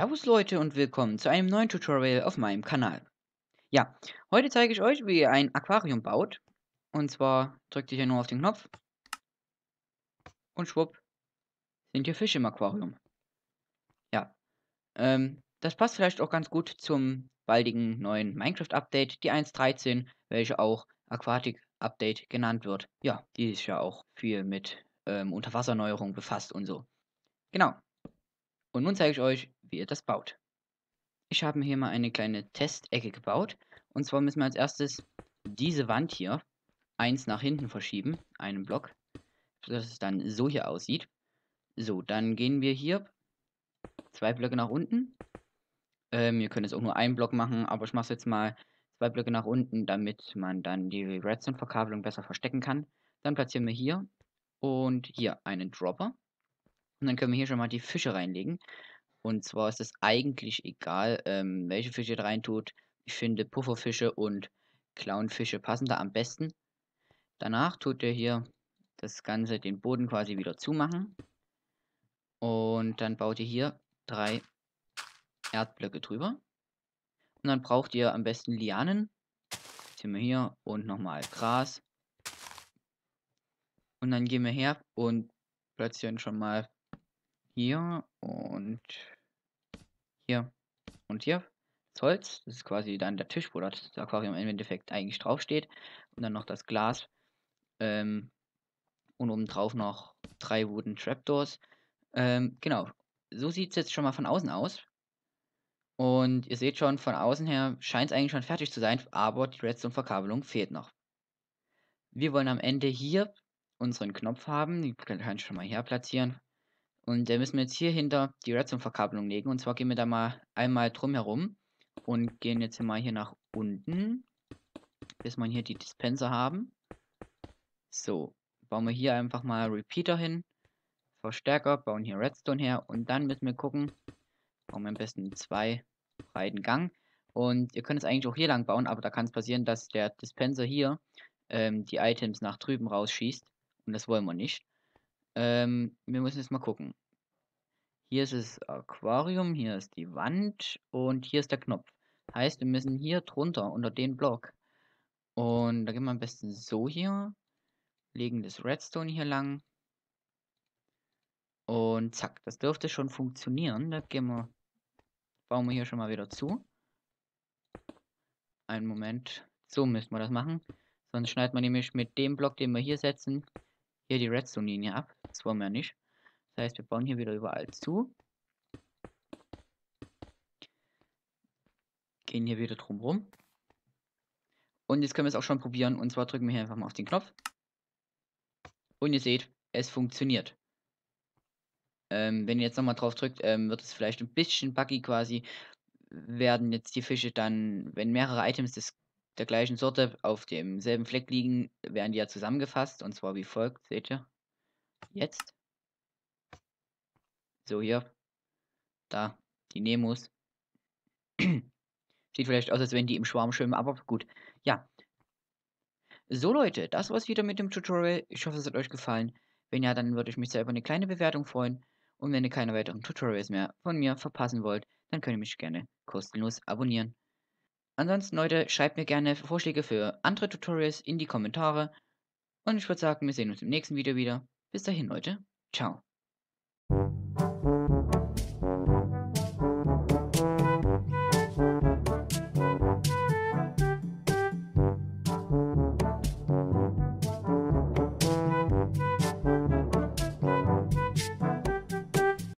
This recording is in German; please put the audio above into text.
Servus Leute und willkommen zu einem neuen Tutorial auf meinem Kanal. Ja, heute zeige ich euch, wie ihr ein Aquarium baut. Und zwar drückt ihr hier nur auf den Knopf. Und schwupp, sind hier Fische im Aquarium. Ja, ähm, das passt vielleicht auch ganz gut zum baldigen neuen Minecraft-Update, die 1.13, welche auch Aquatic-Update genannt wird. Ja, die ist ja auch viel mit ähm, Unterwasserneuerung befasst und so. Genau, und nun zeige ich euch, wie ihr das baut. Ich habe mir hier mal eine kleine Testecke gebaut. Und zwar müssen wir als erstes diese Wand hier eins nach hinten verschieben, einen Block, sodass es dann so hier aussieht. So, dann gehen wir hier zwei Blöcke nach unten. Ähm, ihr könnt jetzt auch nur einen Block machen, aber ich mache es jetzt mal zwei Blöcke nach unten, damit man dann die Redstone-Verkabelung besser verstecken kann. Dann platzieren wir hier und hier einen Dropper. Und dann können wir hier schon mal die Fische reinlegen. Und zwar ist es eigentlich egal, ähm, welche Fische da rein tut. Ich finde Pufferfische und Clownfische passen da am besten. Danach tut ihr hier das Ganze den Boden quasi wieder zumachen. Und dann baut ihr hier drei Erdblöcke drüber. Und dann braucht ihr am besten Lianen. Ziehen wir hier und nochmal Gras. Und dann gehen wir her und platzieren schon mal hier und hier und hier. Das Holz, das ist quasi dann der Tisch, wo das Aquarium im Endeffekt eigentlich draufsteht. Und dann noch das Glas. Ähm, und obendrauf noch drei Wooden Trapdoors. Ähm, genau, so sieht es jetzt schon mal von außen aus. Und ihr seht schon, von außen her scheint es eigentlich schon fertig zu sein, aber die Redstone-Verkabelung fehlt noch. Wir wollen am Ende hier unseren Knopf haben. Den kann ich schon mal her platzieren. Und dann äh, müssen wir jetzt hier hinter die Redstone-Verkabelung legen. Und zwar gehen wir da mal einmal drum herum und gehen jetzt mal hier nach unten, bis wir hier die Dispenser haben. So, bauen wir hier einfach mal Repeater hin, Verstärker, bauen hier Redstone her und dann müssen wir gucken, bauen wir am besten zwei breiten Gang. Und ihr könnt es eigentlich auch hier lang bauen, aber da kann es passieren, dass der Dispenser hier ähm, die Items nach drüben rausschießt. Und das wollen wir nicht. Ähm, wir müssen jetzt mal gucken. Hier ist das Aquarium, hier ist die Wand und hier ist der Knopf. Heißt, wir müssen mhm. hier drunter, unter den Block. Und da gehen wir am besten so hier. Legen das Redstone hier lang. Und zack, das dürfte schon funktionieren. Da gehen wir, bauen wir hier schon mal wieder zu. Einen Moment. So müssen wir das machen. Sonst schneidet man nämlich mit dem Block, den wir hier setzen, hier die Redstone-Linie ab. Das wollen wir nicht. Das heißt, wir bauen hier wieder überall zu. Gehen hier wieder drum Und jetzt können wir es auch schon probieren. Und zwar drücken wir hier einfach mal auf den Knopf. Und ihr seht, es funktioniert. Ähm, wenn ihr jetzt nochmal drauf drückt, ähm, wird es vielleicht ein bisschen buggy quasi. Werden jetzt die Fische dann, wenn mehrere Items des, der gleichen Sorte auf demselben Fleck liegen, werden die ja zusammengefasst. Und zwar wie folgt, seht ihr. Jetzt. So, hier. Da. Die Nemos. Sieht vielleicht aus, als wenn die im Schwarm schwimmen, aber gut. Ja. So, Leute, das war's wieder mit dem Tutorial. Ich hoffe, es hat euch gefallen. Wenn ja, dann würde ich mich sehr über eine kleine Bewertung freuen. Und wenn ihr keine weiteren Tutorials mehr von mir verpassen wollt, dann könnt ihr mich gerne kostenlos abonnieren. Ansonsten, Leute, schreibt mir gerne Vorschläge für andere Tutorials in die Kommentare. Und ich würde sagen, wir sehen uns im nächsten Video wieder. Bis dahin, Leute. Ciao.